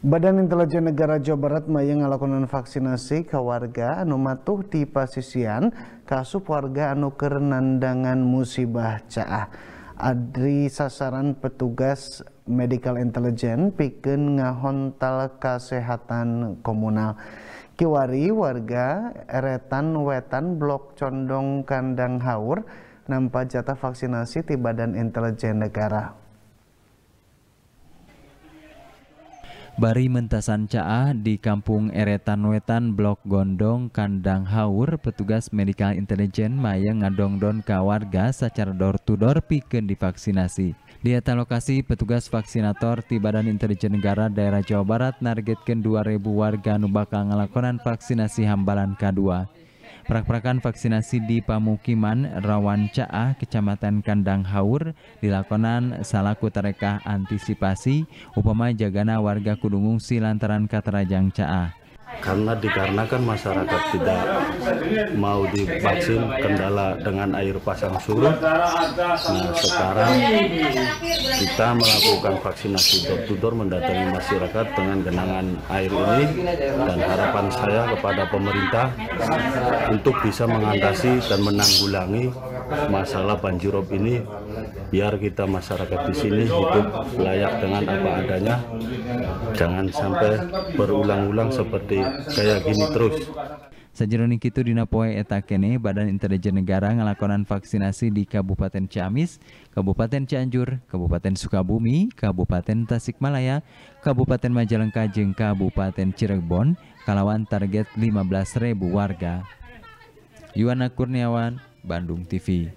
Badan Intelijen Negara Jawa Barat mayang melakukan vaksinasi ke warga anu matuh di pasisian kasup warga anu kerenandangan musibah caah. Adri sasaran petugas medical intelligence piken ngahontal kesehatan komunal. Kiwari warga eretan wetan blok condong kandang haur nampak jatah vaksinasi di Badan Intelijen Negara. Bari Mentasan Caa di Kampung Eretan Wetan Blok Gondong Kandang Haur petugas medical intelligence Mayang ngadongdon ka warga secara door to door piken divaksinasi. Di atas lokasi petugas vaksinator di Badan Intelijen Negara Daerah Jawa Barat nargetkan 2000 warga nu ngelakonan vaksinasi hambalan K2. Prak-prakan vaksinasi di pamukiman Caah, Kecamatan Kandang Haur, dilakonan salaku tarekah antisipasi, upama jagana warga Kudungung ngungsi lantaran katerajang caah karena dikarenakan masyarakat tidak mau divaksin kendala dengan air pasang surut nah sekarang kita melakukan vaksinasi door to door mendatangi masyarakat dengan genangan air ini dan harapan saya kepada pemerintah untuk bisa mengatasi dan menanggulangi masalah banjirop ini biar kita masyarakat di sini hidup layak dengan apa adanya jangan sampai berulang-ulang seperti kayak gini terus Sejeroni itu, di Napoe Etakene, Badan Intelijen Negara ngelakonan vaksinasi di Kabupaten Ciamis, Kabupaten Cianjur, Kabupaten Sukabumi, Kabupaten Tasikmalaya, Kabupaten Majalengka Jeng Kabupaten Cirebon kalawan target 15.000 warga. Yuana Kurniawan, Bandung TV